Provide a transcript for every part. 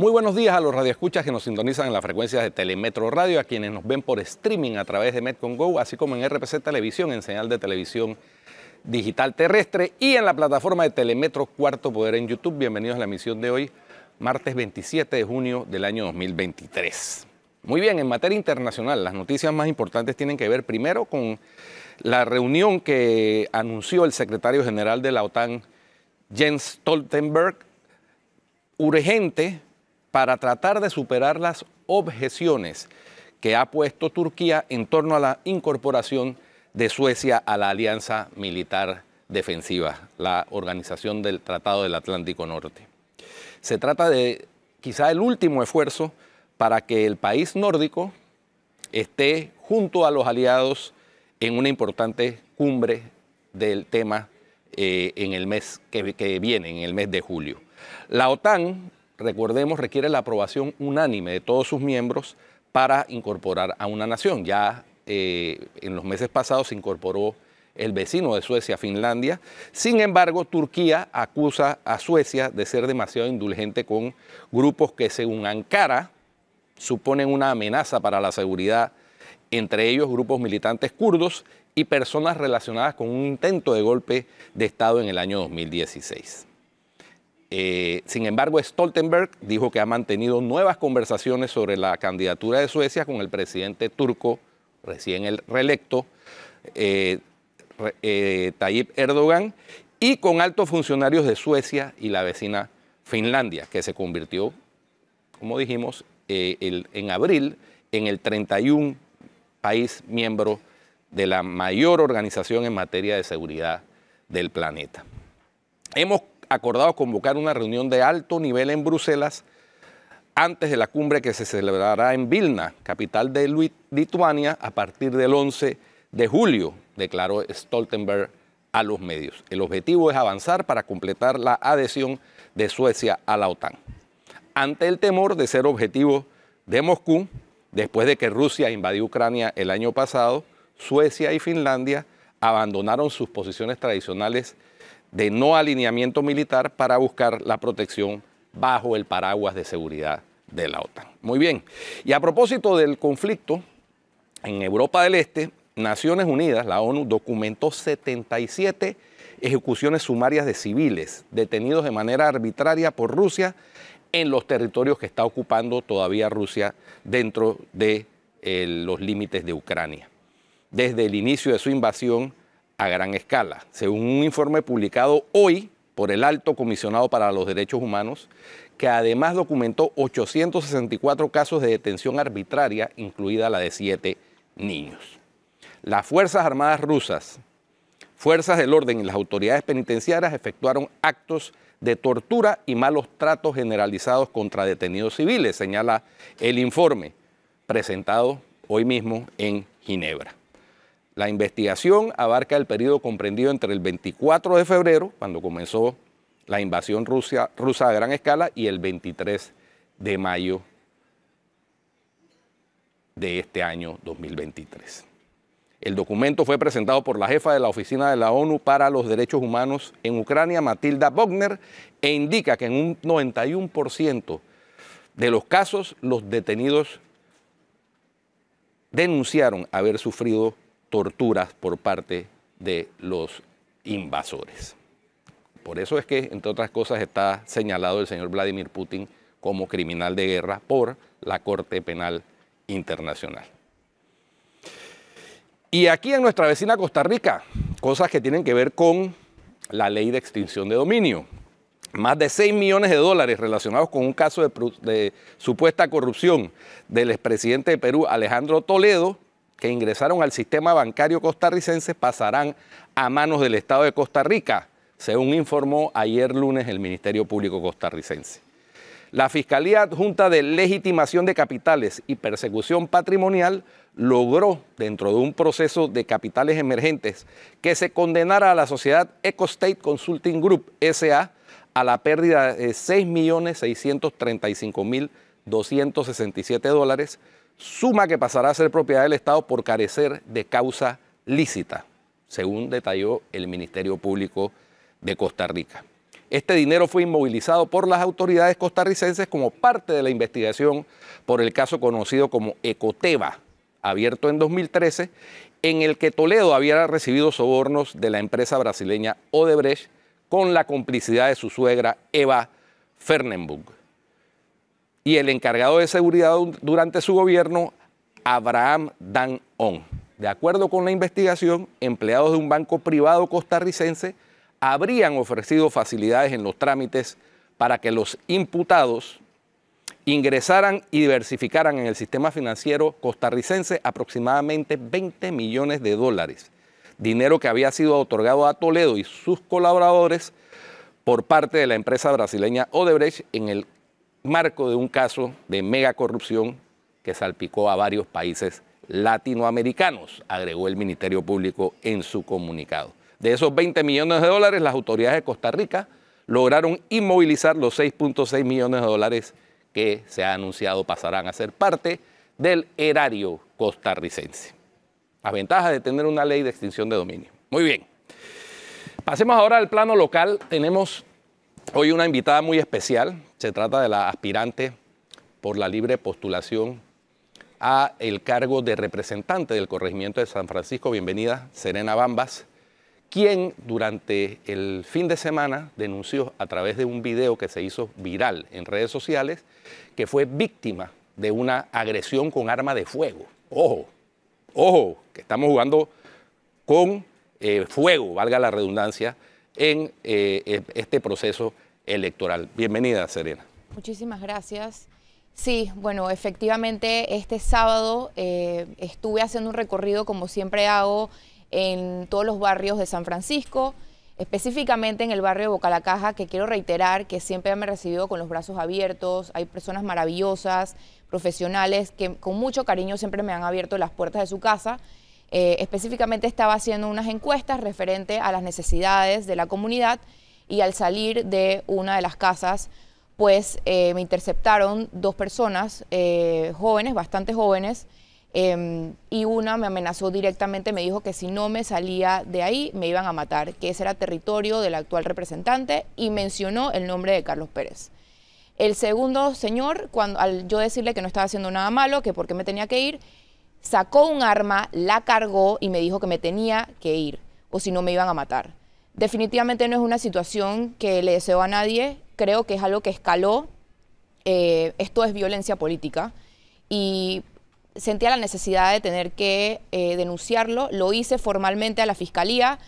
Muy buenos días a los radioescuchas que nos sintonizan en las frecuencias de Telemetro Radio, a quienes nos ven por streaming a través de Metcon Go, así como en RPC Televisión, en señal de televisión digital terrestre y en la plataforma de Telemetro Cuarto Poder en YouTube. Bienvenidos a la emisión de hoy, martes 27 de junio del año 2023. Muy bien, en materia internacional, las noticias más importantes tienen que ver primero con la reunión que anunció el secretario general de la OTAN, Jens Stoltenberg, urgente para tratar de superar las objeciones que ha puesto Turquía en torno a la incorporación de Suecia a la Alianza Militar Defensiva, la organización del Tratado del Atlántico Norte. Se trata de quizá el último esfuerzo para que el país nórdico esté junto a los aliados en una importante cumbre del tema eh, en el mes que, que viene, en el mes de julio. La OTAN recordemos, requiere la aprobación unánime de todos sus miembros para incorporar a una nación. Ya eh, en los meses pasados se incorporó el vecino de Suecia, Finlandia. Sin embargo, Turquía acusa a Suecia de ser demasiado indulgente con grupos que, según Ankara, suponen una amenaza para la seguridad, entre ellos grupos militantes kurdos y personas relacionadas con un intento de golpe de Estado en el año 2016. Eh, sin embargo, Stoltenberg dijo que ha mantenido nuevas conversaciones sobre la candidatura de Suecia con el presidente turco, recién el reelecto, eh, eh Tayyip Erdogan, y con altos funcionarios de Suecia y la vecina Finlandia, que se convirtió, como dijimos, eh, en abril en el 31 país miembro de la mayor organización en materia de seguridad del planeta. Hemos acordado convocar una reunión de alto nivel en Bruselas antes de la cumbre que se celebrará en Vilna, capital de Lituania, a partir del 11 de julio, declaró Stoltenberg a los medios. El objetivo es avanzar para completar la adhesión de Suecia a la OTAN. Ante el temor de ser objetivo de Moscú, después de que Rusia invadió Ucrania el año pasado, Suecia y Finlandia abandonaron sus posiciones tradicionales de no alineamiento militar para buscar la protección bajo el paraguas de seguridad de la OTAN. Muy bien, y a propósito del conflicto en Europa del Este, Naciones Unidas, la ONU, documentó 77 ejecuciones sumarias de civiles detenidos de manera arbitraria por Rusia en los territorios que está ocupando todavía Rusia dentro de eh, los límites de Ucrania. Desde el inicio de su invasión, a gran escala. Según un informe publicado hoy por el Alto Comisionado para los Derechos Humanos, que además documentó 864 casos de detención arbitraria, incluida la de siete niños. Las Fuerzas Armadas rusas, Fuerzas del Orden y las autoridades penitenciarias efectuaron actos de tortura y malos tratos generalizados contra detenidos civiles, señala el informe presentado hoy mismo en Ginebra. La investigación abarca el periodo comprendido entre el 24 de febrero, cuando comenzó la invasión rusa, rusa a gran escala, y el 23 de mayo de este año 2023. El documento fue presentado por la jefa de la Oficina de la ONU para los Derechos Humanos en Ucrania, Matilda Bogner, e indica que en un 91% de los casos los detenidos denunciaron haber sufrido torturas por parte de los invasores. Por eso es que, entre otras cosas, está señalado el señor Vladimir Putin como criminal de guerra por la Corte Penal Internacional. Y aquí en nuestra vecina Costa Rica, cosas que tienen que ver con la ley de extinción de dominio. Más de 6 millones de dólares relacionados con un caso de, de supuesta corrupción del expresidente de Perú, Alejandro Toledo, que ingresaron al sistema bancario costarricense pasarán a manos del Estado de Costa Rica, según informó ayer lunes el Ministerio Público costarricense. La Fiscalía Adjunta de Legitimación de Capitales y Persecución Patrimonial logró, dentro de un proceso de capitales emergentes, que se condenara a la sociedad Ecostate Consulting Group SA a la pérdida de 6.635.267 dólares suma que pasará a ser propiedad del Estado por carecer de causa lícita, según detalló el Ministerio Público de Costa Rica. Este dinero fue inmovilizado por las autoridades costarricenses como parte de la investigación por el caso conocido como Ecoteva, abierto en 2013, en el que Toledo había recibido sobornos de la empresa brasileña Odebrecht con la complicidad de su suegra Eva Fernenburg y el encargado de seguridad durante su gobierno, Abraham Dan On. De acuerdo con la investigación, empleados de un banco privado costarricense habrían ofrecido facilidades en los trámites para que los imputados ingresaran y diversificaran en el sistema financiero costarricense aproximadamente 20 millones de dólares, dinero que había sido otorgado a Toledo y sus colaboradores por parte de la empresa brasileña Odebrecht en el marco de un caso de megacorrupción que salpicó a varios países latinoamericanos, agregó el Ministerio Público en su comunicado. De esos 20 millones de dólares, las autoridades de Costa Rica lograron inmovilizar los 6.6 millones de dólares que se ha anunciado pasarán a ser parte del erario costarricense. Las ventajas de tener una ley de extinción de dominio. Muy bien. Pasemos ahora al plano local. Tenemos hoy una invitada muy especial. Se trata de la aspirante por la libre postulación a el cargo de representante del corregimiento de San Francisco. Bienvenida, Serena Bambas, quien durante el fin de semana denunció a través de un video que se hizo viral en redes sociales que fue víctima de una agresión con arma de fuego. Ojo, ojo, que estamos jugando con eh, fuego, valga la redundancia, en eh, e, este proceso electoral. Bienvenida, Serena. Muchísimas gracias. Sí, bueno, efectivamente este sábado eh, estuve haciendo un recorrido como siempre hago en todos los barrios de San Francisco, específicamente en el barrio de Boca la Caja, que quiero reiterar que siempre me han recibido con los brazos abiertos, hay personas maravillosas, profesionales, que con mucho cariño siempre me han abierto las puertas de su casa. Eh, específicamente estaba haciendo unas encuestas referente a las necesidades de la comunidad y al salir de una de las casas, pues eh, me interceptaron dos personas eh, jóvenes, bastante jóvenes, em, y una me amenazó directamente, me dijo que si no me salía de ahí me iban a matar, que ese era territorio del actual representante y mencionó el nombre de Carlos Pérez. El segundo señor, cuando, al yo decirle que no estaba haciendo nada malo, que por qué me tenía que ir, sacó un arma, la cargó y me dijo que me tenía que ir, o si no me iban a matar. Definitivamente no es una situación que le deseo a nadie, creo que es algo que escaló, eh, esto es violencia política y sentía la necesidad de tener que eh, denunciarlo, lo hice formalmente a la fiscalía,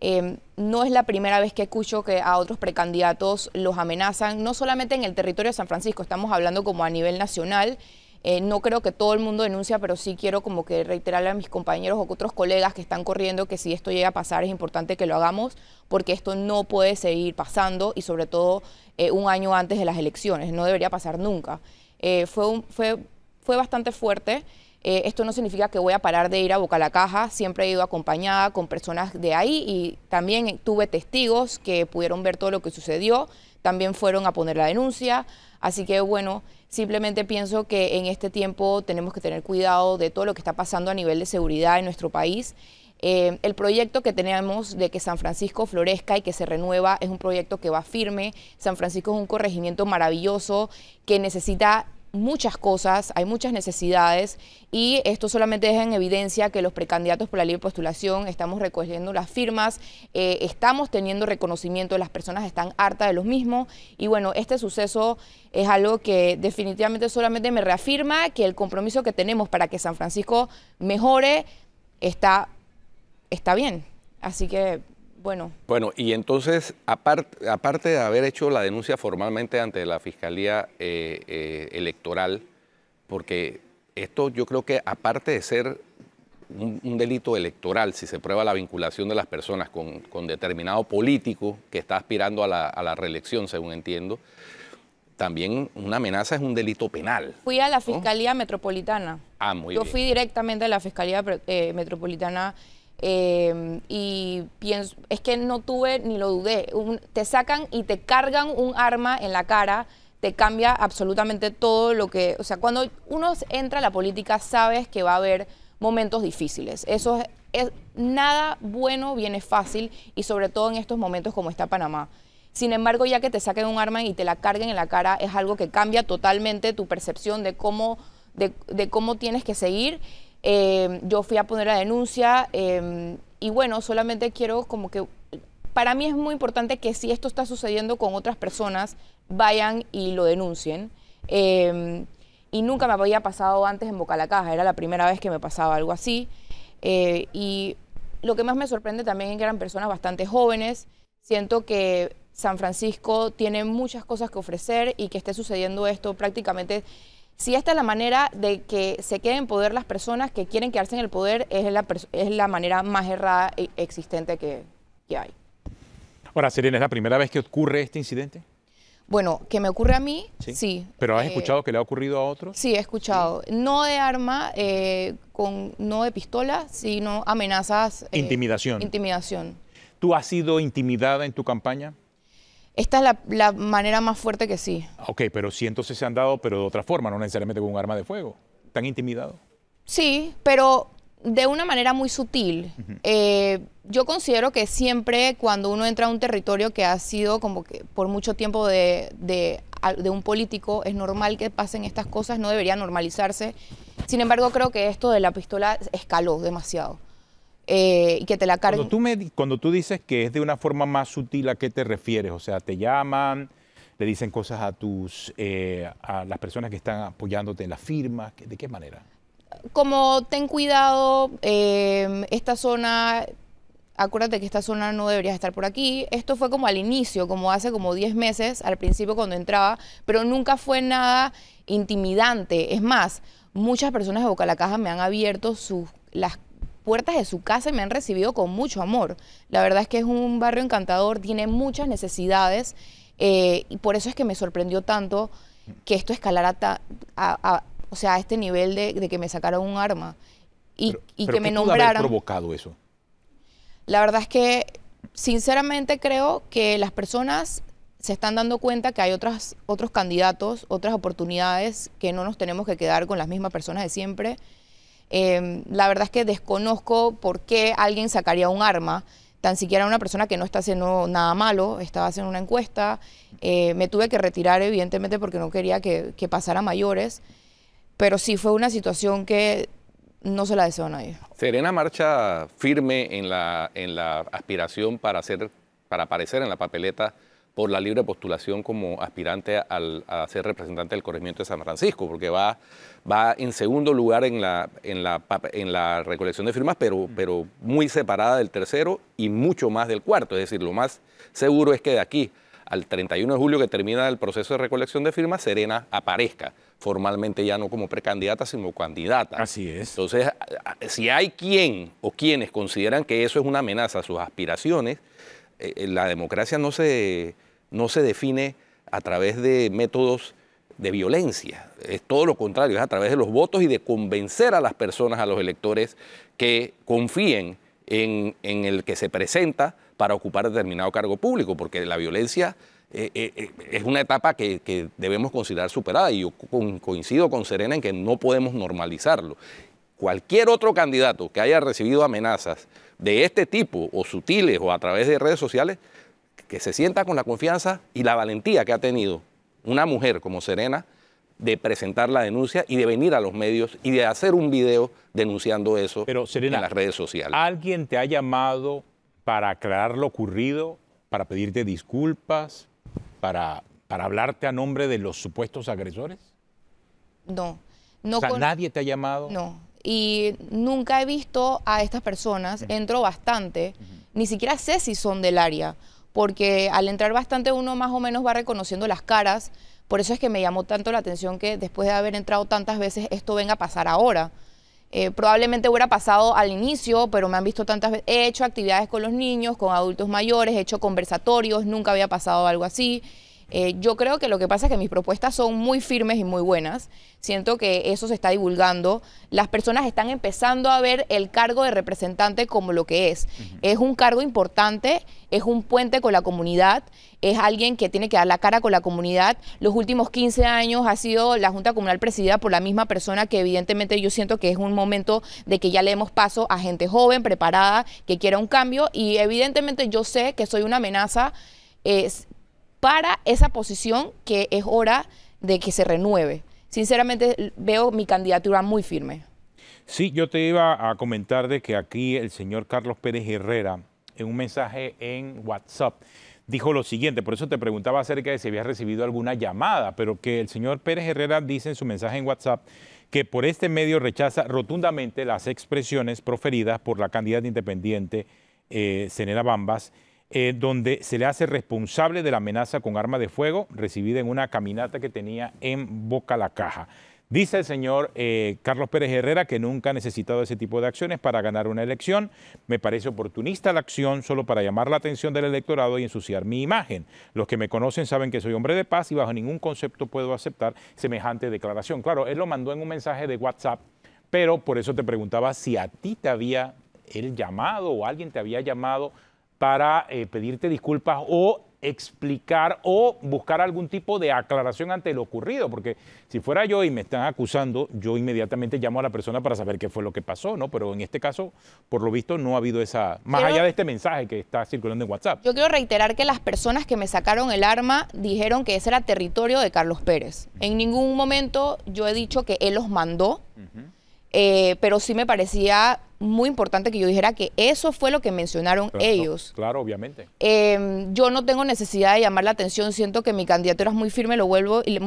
em, no es la primera vez que escucho que a otros precandidatos los amenazan, no solamente en el territorio de San Francisco, estamos hablando como a nivel nacional. Eh, no creo que todo el mundo denuncia, pero sí quiero como que reiterarle a mis compañeros o a otros colegas que están corriendo que si esto llega a pasar es importante que lo hagamos porque esto no puede seguir pasando y sobre todo eh, un año antes de las elecciones, no debería pasar nunca. Eh, fue, bastante fuerte. esto no significa que voy a parar de ir a Boca a la Caja, siempre he ido acompañada con personas de ahí y también tuve testigos que pudieron ver todo lo que sucedió, también fueron a poner la denuncia, Así que bueno, simplemente pienso que en este tiempo tenemos que tener cuidado de todo lo que está pasando a nivel de seguridad en nuestro país. Eh, el proyecto que tenemos de que San Francisco florezca y que se renueva es un proyecto que va firme. San Francisco es un corregimiento maravilloso que necesita muchas cosas, hay muchas necesidades y esto solamente deja en evidencia que los precandidatos por la libre postulación estamos recogiendo las firmas, eh, estamos teniendo reconocimiento, las personas están hartas de los mismos y bueno, este suceso es algo que definitivamente solamente me reafirma que el compromiso que tenemos para que San Francisco mejore está, está bien. Así que bueno. Bueno, y entonces, aparte, de haber hecho la denuncia formalmente ante la Fiscalía eh, eh, Electoral, porque esto yo creo que aparte de ser un, delito electoral, si se prueba la vinculación de las personas con, determinado político que está aspirando a la, reelección, según entiendo, también una amenaza es un delito penal. Fui a la Fiscalía Metropolitana. Ah, muy bien. Yo fui directamente a la Fiscalía eh, Metropolitana Em, y es que no tuve ni lo dudé. te sacan y te cargan un arma en la cara, te cambia absolutamente todo lo que. O sea, cuando uno entra a la política, sabes que va a haber momentos difíciles. Eso es, nada bueno viene fácil y sobre todo en estos momentos como está Panamá. Sin embargo, ya que te saquen un arma y te la carguen en la cara, es algo que cambia totalmente tu percepción de cómo, de cómo tienes que seguir. Em, yo fui a poner la denuncia em, y bueno, solamente quiero como que... Para mí es muy importante que si esto está sucediendo con otras personas, vayan y lo denuncien. Em, y nunca me había pasado antes en Boca la Caja, era la primera vez que me pasaba algo así. Eh, y lo que más me sorprende también es que eran personas bastante jóvenes. Siento que San Francisco tiene muchas cosas que ofrecer y que esté sucediendo esto prácticamente si esta es la manera de que se queden en poder las personas que quieren quedarse en el poder, es la, manera más errada e existente que, hay. Ahora, Serena, ¿es la primera vez que ocurre este incidente? Bueno, que me ocurre a mí, sí. ¿Pero has eh, escuchado que le ha ocurrido a otros? Sí, he escuchado. No de arma, eh, con, no de pistola, sino amenazas. Eh, intimidación. Intimidación. ¿Tú has sido intimidada en tu campaña? Esta es la, manera más fuerte que sí. Ok, pero sí entonces se han dado, pero de otra forma, no necesariamente con un arma de fuego. ¿Tan intimidado? Sí, pero de una manera muy sutil. Eh, yo considero que siempre cuando uno entra a un territorio que ha sido como que por mucho tiempo de, de un político, es normal que pasen estas cosas, no debería normalizarse. Sin embargo, creo que esto de la pistola escaló demasiado. Eh, y que te la Cuando tú, me, cuando tú dices que es de una forma más sutil, ¿a qué te refieres? O sea, te llaman, le dicen cosas a, tus, eh, a las personas que están apoyándote en la firma ¿de qué manera? Como ten cuidado, em, esta zona acuérdate que esta zona no debería estar por aquí. Esto fue como al inicio, como hace como 10 meses, al principio cuando entraba, pero nunca fue nada intimidante. Es más, muchas personas de Boca la Caja me han abierto sus, las puertas de su casa me han recibido con mucho amor. La verdad es que es un barrio encantador, tiene muchas necesidades eh, y por eso es que me sorprendió tanto que esto escalara a, o sea, este nivel de, que me sacaran un arma y, que me nombraran. provocado eso? La verdad es que sinceramente creo que las personas se están dando cuenta que hay otras, otros candidatos, otras oportunidades, que no nos tenemos que quedar con las mismas personas de siempre. Em, la verdad es que desconozco por qué alguien sacaría un arma, tan siquiera una persona que no está haciendo nada malo, estaba haciendo una encuesta, eh, me tuve que retirar evidentemente porque no quería que, pasara mayores, pero sí fue una situación que no se la deseo a nadie. Serena marcha firme en la, en la aspiración para, para aparecer en la papeleta por la libre postulación como aspirante a ser representante del corregimiento de San Francisco, porque va, va en segundo lugar en la, en la, recolección de firmas, pero, pero muy separada del tercero y mucho más del cuarto. Es decir, lo más seguro es que de aquí al 31 de julio que termina el proceso de recolección de firmas, Serena aparezca formalmente ya no como precandidata, sino candidata. Así es. Entonces, si hay quien o quienes consideran que eso es una amenaza a sus aspiraciones, eh, la democracia no se, no se define a través de métodos de violencia, es todo lo contrario, es a través de los votos y de convencer a las personas, a los electores, que confíen en, el que se presenta para ocupar determinado cargo público, porque la violencia eh, eh, es una etapa que, debemos considerar superada y yo coincido con Serena en que no podemos normalizarlo. Cualquier otro candidato que haya recibido amenazas, de este tipo, o sutiles, o a través de redes sociales, que se sienta con la confianza y la valentía que ha tenido una mujer como Serena de presentar la denuncia y de venir a los medios y de hacer un video denunciando eso en las redes sociales. ¿Alguien te ha llamado para aclarar lo ocurrido, para pedirte disculpas, para, para hablarte a nombre de los supuestos agresores? No. no ¿Nadie te ha llamado? No y nunca he visto a estas personas, entro bastante, ni siquiera sé si son del área, porque al entrar bastante uno más o menos va reconociendo las caras, por eso es que me llamó tanto la atención que después de haber entrado tantas veces esto venga a pasar ahora. Eh, probablemente hubiera pasado al inicio, pero me han visto tantas veces. He hecho actividades con los niños, con adultos mayores, he hecho conversatorios, nunca había pasado algo así. Eh, yo creo que lo que pasa es que mis propuestas son muy firmes y muy buenas. Siento que eso se está divulgando. Las personas están empezando a ver el cargo de representante como lo que es. Es un cargo importante, es un puente con la comunidad, es alguien que tiene que dar la cara con la comunidad. Los últimos 15 años ha sido la Junta Comunal presidida por la misma persona que evidentemente yo siento que es un momento de que ya le demos paso a gente joven, preparada, que quiera un cambio y evidentemente yo sé que soy una amenaza para esa posición que es hora de que se renueve. Sinceramente veo mi candidatura muy firme. Sí, yo te iba a comentar de que aquí el señor Carlos Pérez Herrera, en un mensaje en WhatsApp, dijo lo siguiente, por eso te preguntaba acerca de si había recibido alguna llamada, pero que el señor Pérez Herrera dice en su mensaje en WhatsApp que por este medio rechaza rotundamente las expresiones proferidas por la candidata independiente Senela eh, Bambas eh, donde se le hace responsable de la amenaza con arma de fuego recibida en una caminata que tenía en Boca la Caja. Dice el señor eh, Carlos Pérez Herrera que nunca ha necesitado ese tipo de acciones para ganar una elección. Me parece oportunista la acción solo para llamar la atención del electorado y ensuciar mi imagen. Los que me conocen saben que soy hombre de paz y bajo ningún concepto puedo aceptar semejante declaración. Claro, él lo mandó en un mensaje de WhatsApp, pero por eso te preguntaba si a ti te había llamado o alguien te había llamado para eh, pedirte disculpas o explicar o buscar algún tipo de aclaración ante lo ocurrido, porque si fuera yo y me están acusando, yo inmediatamente llamo a la persona para saber qué fue lo que pasó, ¿no? Pero en este caso, por lo visto, no ha habido esa, más allá de este mensaje que está circulando en WhatsApp. Yo quiero reiterar que las personas que me sacaron el arma dijeron que ese era territorio de Carlos Pérez. En ningún momento yo he dicho que él los mandó. Eh, pero sí me parecía muy importante que yo dijera que eso fue lo que mencionaron ellos. Claro, obviamente. Em, yo no tengo necesidad de llamar la atención, siento que mi candidatura es muy firme, lo vuelvo, y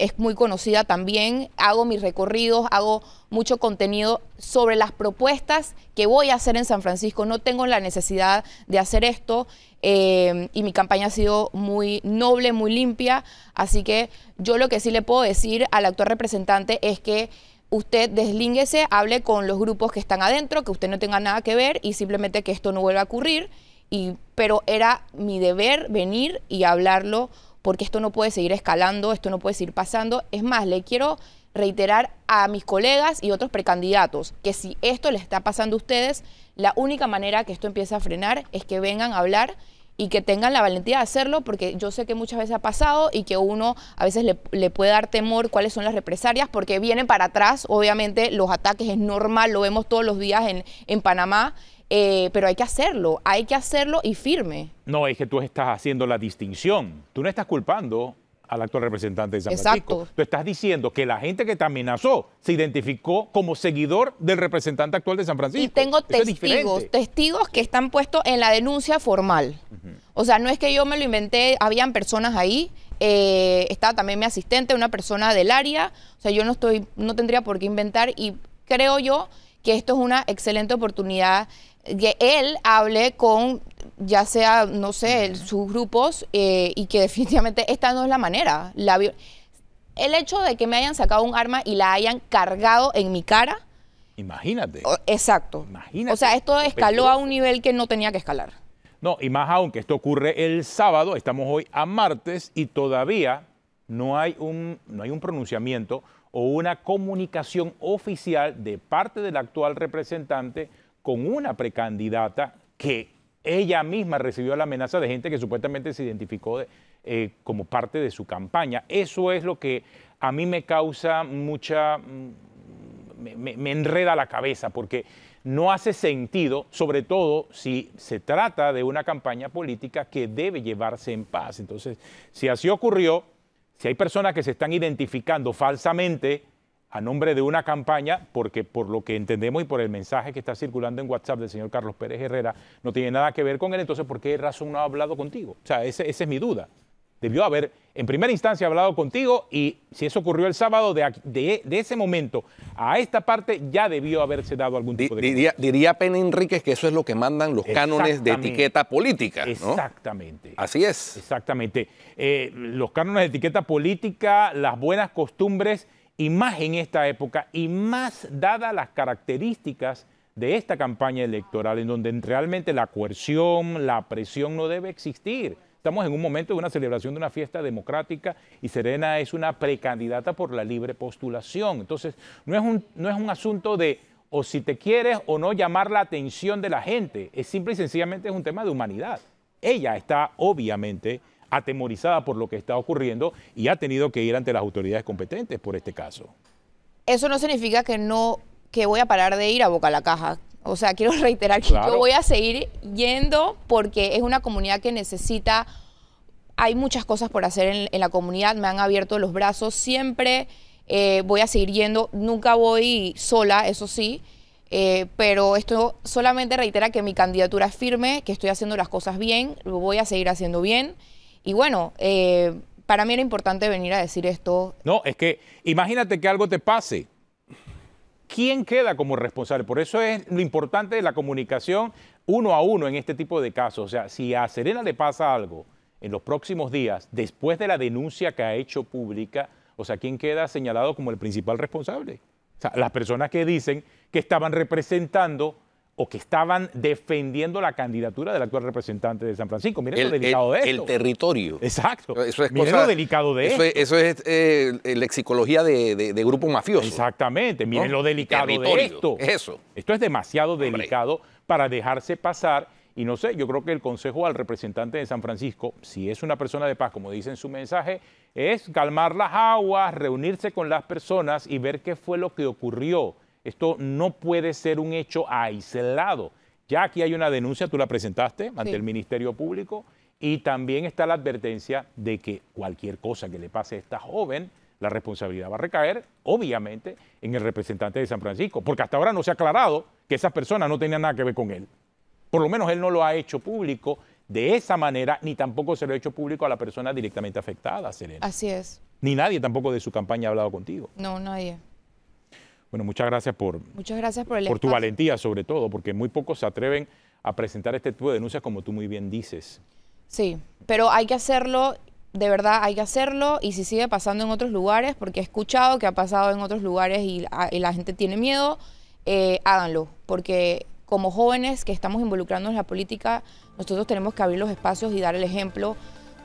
es muy conocida también, hago mis recorridos, hago mucho contenido sobre las propuestas que voy a hacer en San Francisco, no tengo la necesidad de hacer esto em, y mi campaña ha sido muy noble, muy limpia, así que yo lo que sí le puedo decir al actual representante es que usted deslínguese, hable con los grupos que están adentro, que usted no tenga nada que ver y simplemente que esto no vuelva a ocurrir. Y, pero era mi deber venir y hablarlo porque esto no puede seguir escalando, esto no puede seguir pasando. Es más, le quiero reiterar a mis colegas y otros precandidatos que si esto le está pasando a ustedes, la única manera que esto empiece a frenar es que vengan a hablar y que tengan la valentía de hacerlo, porque yo sé que muchas veces ha pasado y que uno a veces le, puede dar temor cuáles son las represalias, porque vienen para atrás, obviamente los ataques es normal, lo vemos todos los días en, en Panamá, eh, pero hay que hacerlo, hay que hacerlo y firme. No, es que tú estás haciendo la distinción, tú no estás culpando al actual representante de San Exacto. Tú estás diciendo que la gente que te amenazó se identificó como seguidor del representante actual de San Francisco. Y tengo testigos, testigos que están puestos en la denuncia formal. O sea, no es que yo me lo inventé, habían personas ahí, eh, estaba también mi asistente, una persona del área. O sea, yo no estoy, no tendría por qué inventar y creo yo que esto es una excelente oportunidad que él hable con ya sea, no sé, sus grupos, eh, y que definitivamente esta no es la manera. el hecho de que me hayan sacado un arma y la hayan cargado en mi cara. Imagínate. exacto. O sea, esto escaló a un nivel que no tenía que escalar. No, y más aún que esto ocurre el sábado, estamos hoy a martes y todavía no hay un, no hay un pronunciamiento o una comunicación oficial de parte del actual representante con una precandidata que ella misma recibió la amenaza de gente que supuestamente se identificó eh, como parte de su campaña. Eso es lo que a mí me causa mucha... Mm, me enreda la cabeza porque no hace sentido, sobre todo si se trata de una campaña política que debe llevarse en paz. Entonces, si así ocurrió, si hay personas que se están identificando falsamente, a nombre de una campaña, porque por lo que entendemos y por el mensaje que está circulando en WhatsApp del señor Carlos Pérez Herrera, no tiene nada que ver con él, entonces ¿por qué razón no ha hablado contigo? O sea, esa es mi duda. Debió haber, en primera instancia, hablado contigo y si eso ocurrió el sábado, de, ese momento a esta parte ya debió haberse dado algún tipo de... Diría, Pena Enríquez que eso es lo que mandan los cánones de etiqueta política. ¿no? Exactamente. Así es. Exactamente. Eh, los cánones de etiqueta política, las buenas costumbres y más en esta época y más dadas las características de esta campaña electoral en donde realmente la coerción, la presión no debe existir. Estamos en un momento de una celebración de una fiesta democrática y Serena es una precandidata por la libre postulación. Entonces, no es un, no es un asunto de o si te quieres o no llamar la atención de la gente. Es simple y sencillamente es un tema de humanidad. Ella está obviamente atemorizada por lo que está ocurriendo y ha tenido que ir ante las autoridades competentes por este caso. Eso no significa que no que voy a parar de ir a Boca a la Caja. O sea, quiero reiterar que yo voy a seguir yendo porque es una comunidad que necesita hay muchas cosas por hacer en, la comunidad, me han abierto los brazos, siempre eh, voy a seguir yendo, nunca voy sola, eso sí, eh, pero esto solamente reitera que mi candidatura es firme, que estoy haciendo las cosas bien, lo voy a seguir haciendo bien. Y bueno, eh, para mí era importante venir a decir esto. No, es que imagínate que algo te pase. ¿Quién queda como responsable? Por eso es lo importante de la comunicación uno a uno en este tipo de casos. O sea, si a Serena le pasa algo en los próximos días, después de la denuncia que ha hecho pública, o sea, ¿quién queda señalado como el principal responsable? O sea, las personas que dicen que estaban representando o que estaban defendiendo la candidatura del actual representante de San Francisco. Miren lo delicado de esto. El territorio. Exacto. Eso es Miren lo delicado de eso. Esto. eso es eh, lexicología de, grupos mafiosos. grupo mafioso. Exactamente. Miren lo delicado de esto. Eso. Esto es demasiado delicado para dejarse pasar. Y no sé, yo creo que el consejo al representante de San Francisco, si es una persona de paz, como dice en su mensaje, es calmar las aguas, reunirse con las personas y ver qué fue lo que ocurrió esto no puede ser un hecho aislado. Ya aquí hay una denuncia, tú la presentaste ante el Ministerio Público, y también está la advertencia de que cualquier cosa que le pase a esta joven, la responsabilidad va a recaer, obviamente, en el representante de San Francisco, porque hasta ahora no se ha aclarado que esa persona no tenía nada que ver con él. Por lo menos él no lo ha hecho público de esa manera, ni tampoco se lo ha hecho público a la persona directamente afectada, Serena. Así es. Ni nadie tampoco de su campaña ha hablado contigo. No, nadie. Bueno, muchas gracias por, tu valentía, sobre todo, porque muy pocos se atreven a presentar este tipo de denuncias, como tú muy bien dices. Sí, pero hay que hacerlo, de verdad hay que hacerlo, y si sigue pasando en otros lugares, porque he escuchado que ha pasado en otros lugares y, la gente tiene miedo, eh, háganlo, porque como jóvenes que estamos involucrando en la política, nosotros tenemos que abrir los espacios y dar el ejemplo.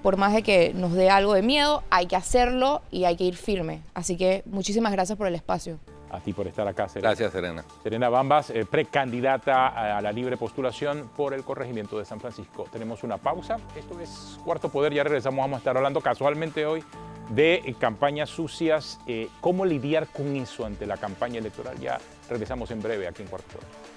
Por más de que nos dé algo de miedo, hay que hacerlo y hay que ir firme. Así que muchísimas gracias por el espacio a ti por estar acá, Serena. Gracias, Serena. Serena Bambas, eh, precandidata a, la libre postulación por el corregimiento de San Francisco. Tenemos una pausa. Esto es Cuarto Poder. Ya regresamos. Vamos a estar hablando casualmente hoy de eh, campañas sucias. Eh, ¿Cómo lidiar con eso ante la campaña electoral? Ya regresamos en breve aquí en Cuarto Poder.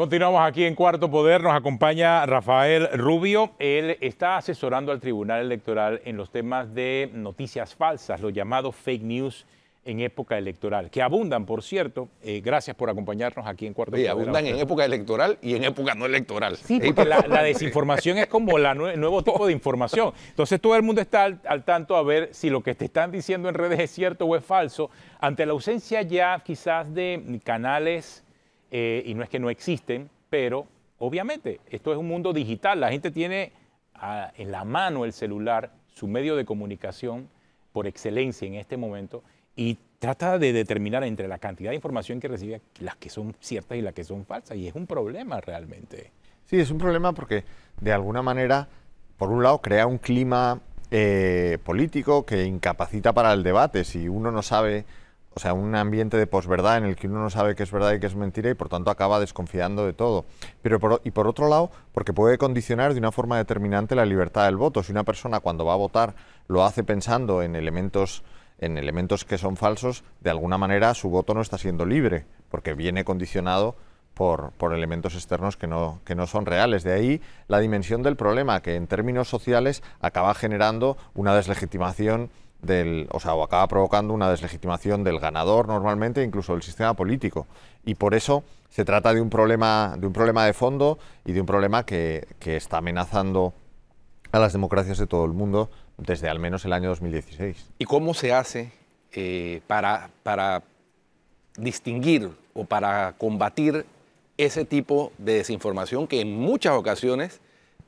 Continuamos aquí en Cuarto Poder. Nos acompaña Rafael Rubio. Él está asesorando al Tribunal Electoral en los temas de noticias falsas, los llamados fake news en época electoral, que abundan, por cierto. Eh, gracias por acompañarnos aquí en Cuarto sí, Poder. abundan en época electoral y en época no electoral. Sí, porque la, desinformación es como el nuevo tipo de información. Entonces todo el mundo está al, tanto a ver si lo que te están diciendo en redes es cierto o es falso, ante la ausencia ya quizás de canales eh, y no es que no existen, pero obviamente esto es un mundo digital, la gente tiene ah, en la mano el celular, su medio de comunicación por excelencia en este momento, y trata de determinar entre la cantidad de información que recibe las que son ciertas y las que son falsas, y es un problema realmente. Sí, es un problema porque de alguna manera, por un lado, crea un clima eh, político que incapacita para el debate. Si uno no sabe o sea, un ambiente de posverdad en el que uno no sabe qué es verdad y qué es mentira y por tanto acaba desconfiando de todo. Pero y por otro lado, porque puede condicionar de una forma determinante la libertad del voto. Si una persona cuando va a votar lo hace pensando en elementos en elementos que son falsos, de alguna manera su voto no está siendo libre, porque viene condicionado por, por, elementos externos que no, que no son reales. De ahí la dimensión del problema, que en términos sociales acaba generando una deslegitimación del, o sea, o acaba provocando una deslegitimación del ganador normalmente, incluso del sistema político. Y por eso se trata de un problema, de un problema de fondo y de un problema que, está amenazando a las democracias de todo el mundo desde al menos el año 2016. ¿Y cómo se hace eh, para distinguir o para combatir ese tipo de desinformación que en muchas ocasiones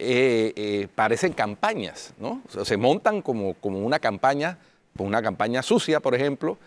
eh, eh, parecen campañas, ¿no? se montan como, como una campaña, una campaña sucia, por ejemplo,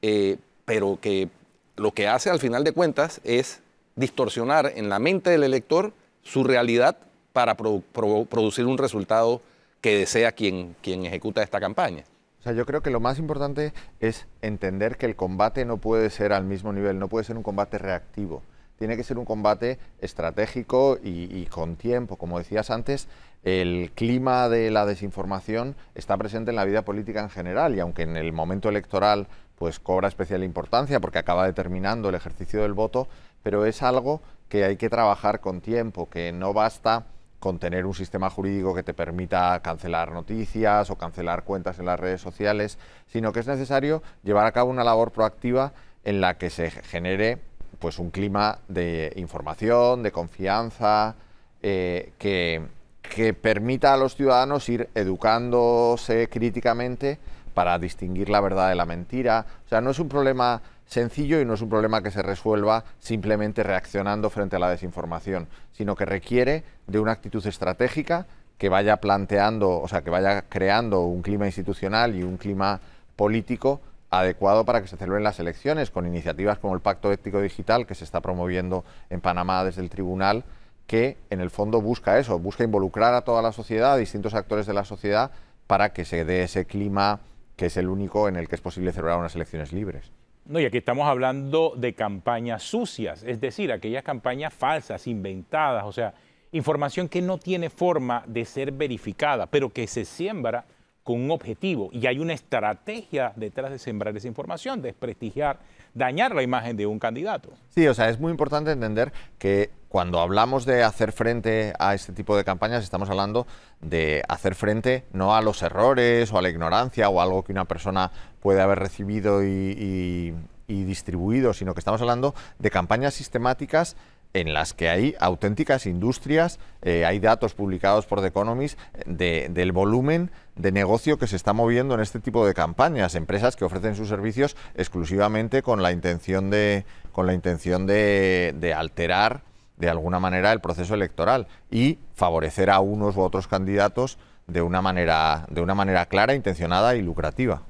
eh, pero que lo que hace al final de cuentas es distorsionar en la mente del elector su realidad para producir un resultado que desea quien, quien ejecuta esta campaña. O sea, yo creo que lo más importante es entender que el combate no puede ser al mismo nivel, no puede ser un combate reactivo tiene que ser un combate estratégico y, con tiempo. Como decías antes, el clima de la desinformación está presente en la vida política en general y aunque en el momento electoral pues cobra especial importancia porque acaba determinando el ejercicio del voto, pero es algo que hay que trabajar con tiempo, que no basta con tener un sistema jurídico que te permita cancelar noticias o cancelar cuentas en las redes sociales, sino que es necesario llevar a cabo una labor proactiva en la que se genere pues un clima de información, de confianza, eh, que, que permita a los ciudadanos ir educándose críticamente para distinguir la verdad de la mentira. O sea, no es un problema sencillo y no es un problema que se resuelva simplemente reaccionando frente a la desinformación, sino que requiere de una actitud estratégica que vaya planteando, o sea, que vaya creando un clima institucional y un clima político adecuado para que se celebren las elecciones, con iniciativas como el Pacto Ético Digital que se está promoviendo en Panamá desde el tribunal, que en el fondo busca eso, busca involucrar a toda la sociedad, a distintos actores de la sociedad, para que se dé ese clima que es el único en el que es posible celebrar unas elecciones libres. No, y aquí estamos hablando de campañas sucias, es decir, aquellas campañas falsas, inventadas, o sea, información que no tiene forma de ser verificada, pero que se siembra con un objetivo y hay una estrategia detrás de sembrar esa información, desprestigiar, dañar la imagen de un candidato. Sí, o sea, es muy importante entender que cuando hablamos de hacer frente a este tipo de campañas, estamos hablando de hacer frente no a los errores o a la ignorancia o algo que una persona puede haber recibido y, distribuido, sino que estamos hablando de campañas sistemáticas en las que hay auténticas industrias, eh, hay datos publicados por The Economist eh, del volumen de negocio que se está moviendo en este tipo de campañas, empresas que ofrecen sus servicios exclusivamente con la intención de, con la intención de, alterar de alguna manera el proceso electoral y favorecer a unos u otros candidatos de una manera, de una manera clara, intencionada y lucrativa.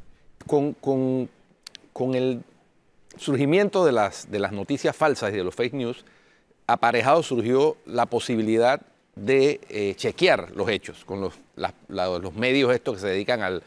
Con, el surgimiento de las, de las noticias falsas y de los fake news, aparejado surgió la posibilidad de eh, chequear los hechos con los, los, medios estos que se dedican al,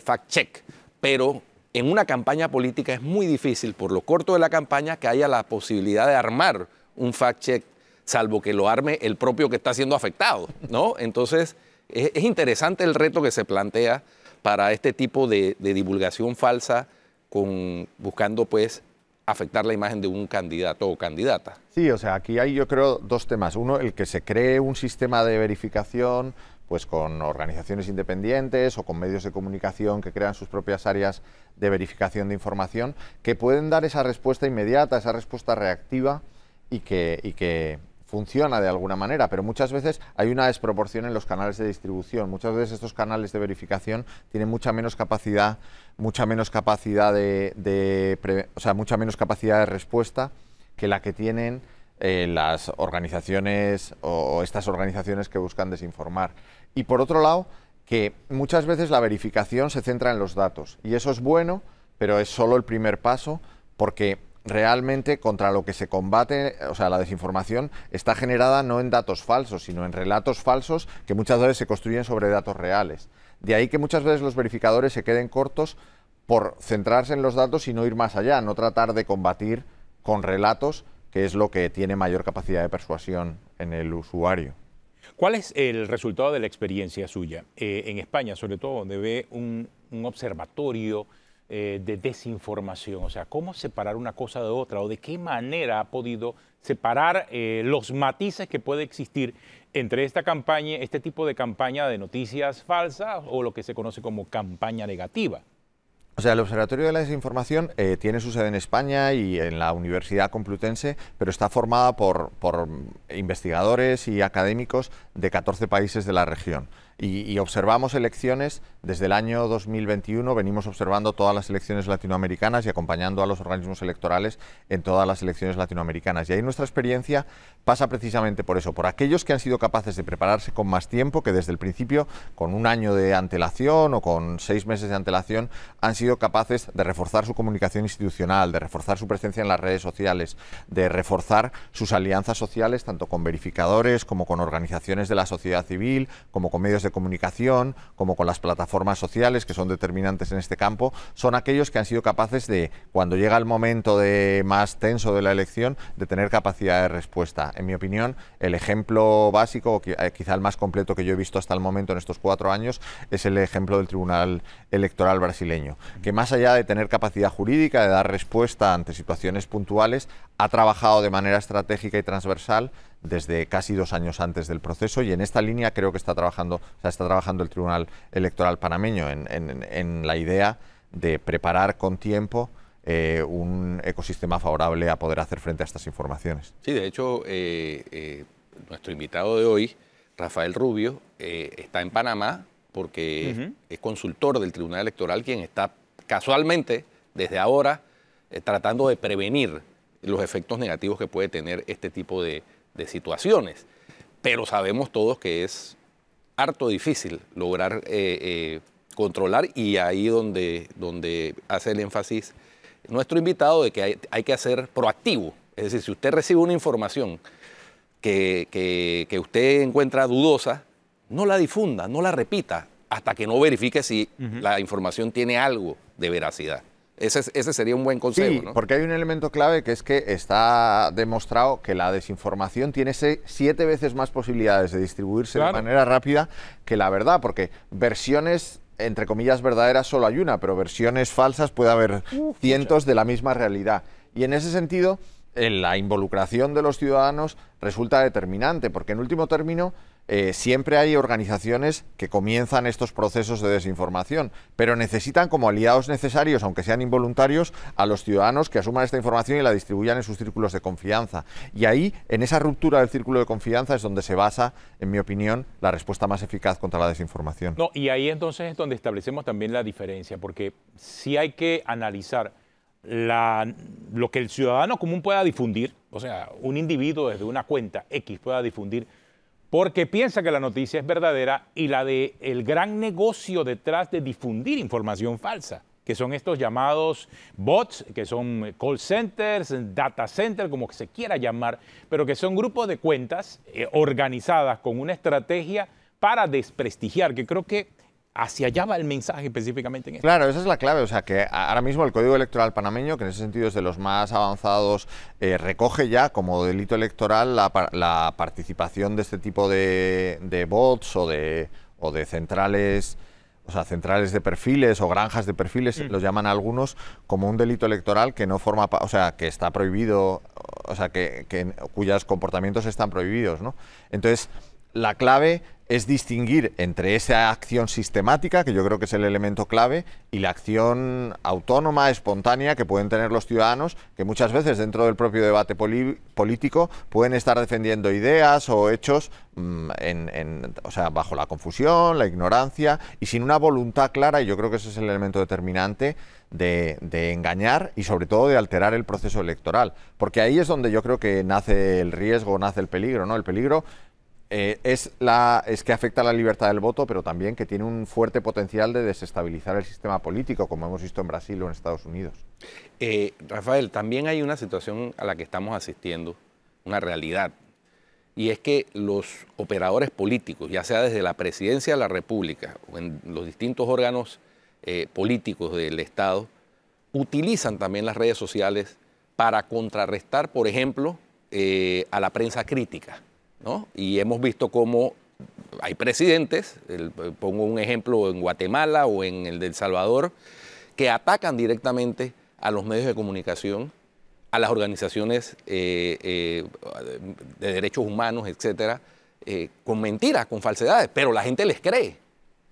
fact-check. Pero en una campaña política es muy difícil, por lo corto de la campaña, que haya la posibilidad de armar un fact-check, salvo que lo arme el propio que está siendo afectado, ¿no? Entonces, es, interesante el reto que se plantea para este tipo de, de divulgación falsa, con, buscando pues afectar la imagen de un candidato o candidata. Sí, o sea, aquí hay yo creo dos temas. Uno, el que se cree un sistema de verificación pues con organizaciones independientes o con medios de comunicación que crean sus propias áreas de verificación de información que pueden dar esa respuesta inmediata, esa respuesta reactiva y que, y que, funciona de alguna manera, pero muchas veces hay una desproporción en los canales de distribución. Muchas veces estos canales de verificación tienen mucha menos capacidad, mucha menos capacidad de, o mucha menos capacidad de respuesta que la que tienen eh, las organizaciones o estas organizaciones que buscan desinformar. Y por otro lado, que muchas veces la verificación se centra en los datos y eso es bueno, pero es solo el primer paso porque realmente contra lo que se combate, o sea, la desinformación está generada no en datos falsos, sino en relatos falsos que muchas veces se construyen sobre datos reales. De ahí que muchas veces los verificadores se queden cortos por centrarse en los datos y no ir más allá, no tratar de combatir con relatos, que es lo que tiene mayor capacidad de persuasión en el usuario. ¿Cuál es el resultado de la experiencia suya eh, en España, sobre todo, donde ve un observatorio eh, de desinformación? O sea, ¿cómo separar una cosa de otra o de qué manera ha podido separar eh, los matices que puede existir entre esta campaña, este tipo de campaña de noticias falsas o lo que se conoce como campaña negativa? O sea, el Observatorio de la Desinformación eh, tiene su sede en España y en la Universidad Complutense, pero está formada por, por investigadores y académicos de 14 países de la región y, observamos elecciones desde el año 2021, venimos observando todas las elecciones latinoamericanas y acompañando a los organismos electorales en todas las elecciones latinoamericanas. Y ahí nuestra experiencia pasa precisamente por eso, por aquellos que han sido capaces de prepararse con más tiempo, que desde el principio, con un año de antelación o con seis meses de antelación, han sido capaces de reforzar su comunicación institucional, de reforzar su presencia en las redes sociales, de reforzar sus alianzas sociales, tanto con verificadores como con organizaciones de la sociedad civil, como con medios de comunicación, como con las plataformas sociales, que son determinantes en este campo, son aquellos que han sido capaces de, cuando llega el momento de más tenso de la elección, de tener capacidad de respuesta. En mi opinión, el ejemplo básico, eh, quizá el más completo que yo he visto hasta el momento en estos cuatro años, es el ejemplo del Tribunal Electoral brasileño, que más allá de tener capacidad jurídica, de dar respuesta ante situaciones puntuales, ha trabajado de manera estratégica y transversal desde casi dos años antes del proceso y en esta línea creo que está trabajando, está trabajando el Tribunal Electoral panameño en, la idea de preparar con tiempo eh, un ecosistema favorable a poder hacer frente a estas informaciones. Sí, de hecho, eh, eh, nuestro invitado de hoy, Rafael Rubio, está en Panamá porque es consultor del Tribunal Electoral quien está casualmente desde ahora tratando de prevenir los efectos negativos que puede tener este tipo de, de situaciones, pero sabemos todos que es harto difícil lograr eh, eh, controlar y ahí donde, donde hace el énfasis nuestro invitado de que hay, que hacer proactivo, es decir, si usted recibe una información que, usted encuentra dudosa, no la difunda, no la repita, hasta que no verifique si la información tiene algo de veracidad. Ese, sería un buen consejo. porque hay un elemento clave que es que está demostrado que la desinformación tiene siete veces más posibilidades de distribuirse de manera rápida que la verdad, porque versiones entre comillas verdaderas solo hay una, pero versiones falsas puede haber cientos de la misma realidad. Y en ese sentido, la involucración de los ciudadanos resulta determinante, porque en último término, eh, siempre hay organizaciones que comienzan estos procesos de desinformación, pero necesitan como aliados necesarios, aunque sean involuntarios, a los ciudadanos que asuman esta información y la distribuyan en sus círculos de confianza. Y ahí, en esa ruptura del círculo de confianza, es donde se basa, en mi opinión, la respuesta más eficaz contra la desinformación. No, y ahí entonces es donde establecemos también la diferencia, porque si hay que analizar lo que el ciudadano común pueda difundir, o sea, un individuo desde una cuenta X pueda difundir porque piensa que la noticia es verdadera y la de gran negocio detrás de difundir información falsa, que son estos llamados bots, que son eh, call centers, data centers, como se quiera llamar, pero que son grupos de cuentas eh, organizadas con una estrategia para desprestigiar, que creo que hacia allá va el mensaje específicamente en Claro, esa es la clave. O sea, que ahora mismo el Código Electoral panameño, que en ese sentido es de los más avanzados, eh, recoge ya como delito electoral la, participación de este tipo de, bots o de, centrales o sea, centrales de perfiles o granjas de perfiles, mm. los llaman algunos, como un delito electoral que no forma, o sea, que está prohibido, o sea, que, que cuyos comportamientos están prohibidos, ¿no? Entonces, la clave es distinguir entre esa acción sistemática, que yo creo que es el elemento clave, y la acción autónoma, espontánea, que pueden tener los ciudadanos, que muchas veces dentro del propio debate político pueden estar defendiendo ideas o hechos mm, o sea, bajo la confusión, la ignorancia, y sin una voluntad clara, y yo creo que ese es el elemento determinante, de, de engañar y sobre todo de alterar el proceso electoral. Porque ahí es donde yo creo que nace el riesgo, nace el peligro, ¿no? El peligro eh, es, que afecta la libertad del voto, pero también que tiene un fuerte potencial de desestabilizar el sistema político, como hemos visto en Brasil o en Estados Unidos. Eh, Rafael, también hay una situación a la que estamos asistiendo, una realidad, y es que los operadores políticos, ya sea desde la presidencia de la República o en los distintos órganos eh, políticos del Estado, utilizan también las redes sociales para contrarrestar, por ejemplo, a la prensa crítica y hemos visto cómo hay presidentes, pongo un ejemplo en Guatemala o en el de El Salvador, que atacan directamente a los medios de comunicación, a las organizaciones eh, eh, de derechos humanos, etcétera, eh, con mentiras, con falsedades, pero la gente les cree.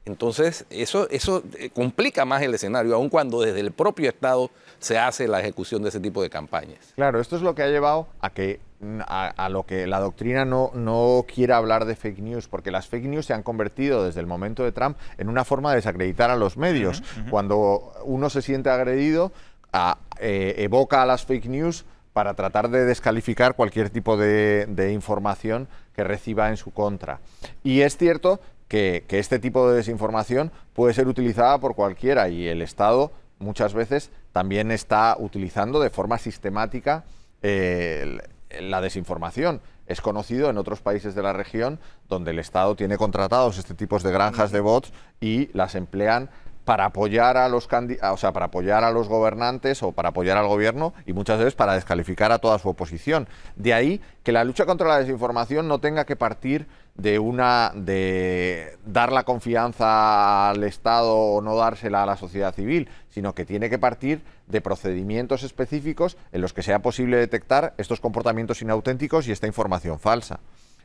Entonces, eso, eso eh, complica más el escenario, aun cuando desde el propio Estado se hace la ejecución de ese tipo de campañas. Claro, esto es lo que ha llevado a que a, lo que la doctrina no, no quiera hablar de fake news, porque las fake news se han convertido desde el momento de Trump en una forma de desacreditar a los medios. Cuando uno se siente agredido, eh, evoca a las fake news para tratar de descalificar cualquier tipo de, de información que reciba en su contra. Y es cierto que, este tipo de desinformación puede ser utilizada por cualquiera y el Estado muchas veces también está utilizando de forma sistemática eh, la desinformación. Es conocido en otros países de la región donde el Estado tiene contratados este tipo de granjas de bots y las emplean para apoyar a los o sea, para apoyar a los gobernantes o para apoyar al gobierno y muchas veces para descalificar a toda su oposición. De ahí que la lucha contra la desinformación no tenga que partir de una de dar la confianza al Estado o no dársela a la sociedad civil, sino que tiene que partir de procedimientos específicos en los que sea posible detectar estos comportamientos inauténticos y esta información falsa.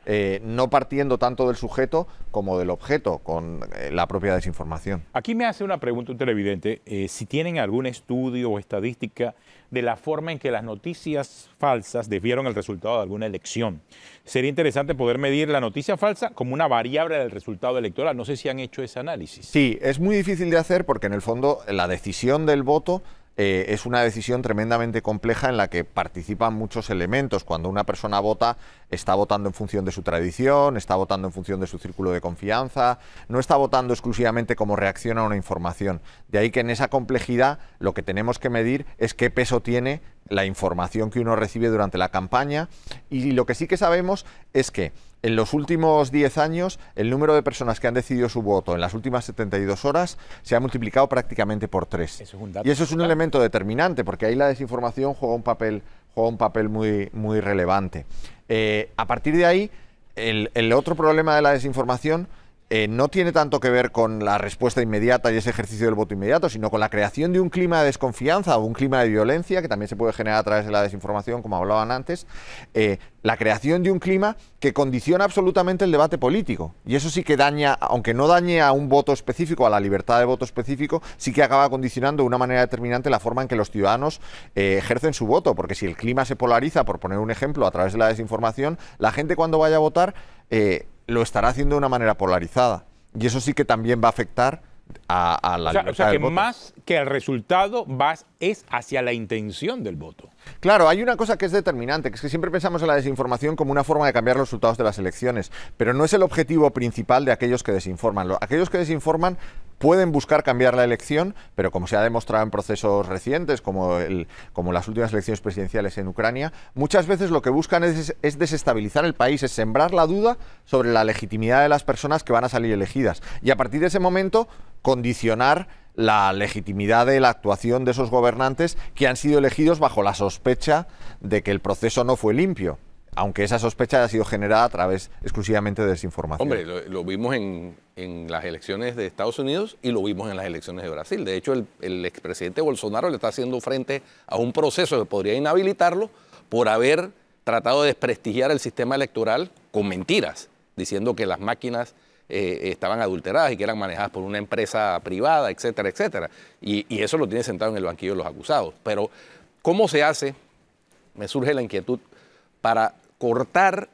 Eh, no partiendo tanto del sujeto como del objeto, con eh, la propia desinformación. Aquí me hace una pregunta un televidente, eh, si tienen algún estudio o estadística de la forma en que las noticias falsas desvieron el resultado de alguna elección. Sería interesante poder medir la noticia falsa como una variable del resultado electoral. No sé si han hecho ese análisis. Sí, es muy difícil de hacer porque en el fondo la decisión del voto eh, es una decisión tremendamente compleja en la que participan muchos elementos. Cuando una persona vota, está votando en función de su tradición, está votando en función de su círculo de confianza, no está votando exclusivamente como reacción a una información. De ahí que en esa complejidad lo que tenemos que medir es qué peso tiene la información que uno recibe durante la campaña y lo que sí que sabemos es que en los últimos 10 años el número de personas que han decidido su voto en las últimas 72 horas se ha multiplicado prácticamente por tres. y eso es un elemento determinante, porque ahí la desinformación juega un papel, juega un papel muy, muy relevante. Eh, a partir de ahí, el otro problema de la desinformación eh, no tiene tanto que ver con la respuesta inmediata y ese ejercicio del voto inmediato, sino con la creación de un clima de desconfianza o un clima de violencia que también se puede generar a través de la desinformación, como hablaban antes, eh, la creación de un clima que condiciona absolutamente el debate político. Y eso sí que daña, aunque no dañe a un voto específico, a la libertad de voto específico, sí que acaba condicionando de una manera determinante la forma en que los ciudadanos eh, ejercen su voto, porque si el clima se polariza, por poner un ejemplo, a través de la desinformación, la gente cuando vaya a votar lo estará haciendo de una manera polarizada. Y eso sí que también va a afectar a, la o sea, o sea, que más que el resultado vas es hacia la intención del voto. Claro, hay una cosa que es determinante, que es que siempre pensamos en la desinformación como una forma de cambiar los resultados de las elecciones, pero no es el objetivo principal de aquellos que desinforman. Aquellos que desinforman pueden buscar cambiar la elección, pero como se ha demostrado en procesos recientes, como, el, las últimas elecciones presidenciales en Ucrania, muchas veces lo que buscan es, desestabilizar el país, es sembrar la duda sobre la legitimidad de las personas que van a salir elegidas. Y a partir de ese momento, condicionar la legitimidad de la actuación de esos gobernantes que han sido elegidos bajo la sospecha de que el proceso no fue limpio aunque esa sospecha ha sido generada a través exclusivamente de desinformación. Hombre, lo, vimos en, las elecciones de Estados Unidos y lo vimos en las elecciones de Brasil. De hecho, el, el, expresidente Bolsonaro le está haciendo frente a un proceso que podría inhabilitarlo por haber tratado de desprestigiar el sistema electoral con mentiras, diciendo que las máquinas eh, estaban adulteradas y que eran manejadas por una empresa privada, etcétera, etcétera. Y, eso lo tiene sentado en el banquillo de los acusados. Pero, ¿cómo se hace? Me surge la inquietud para cortar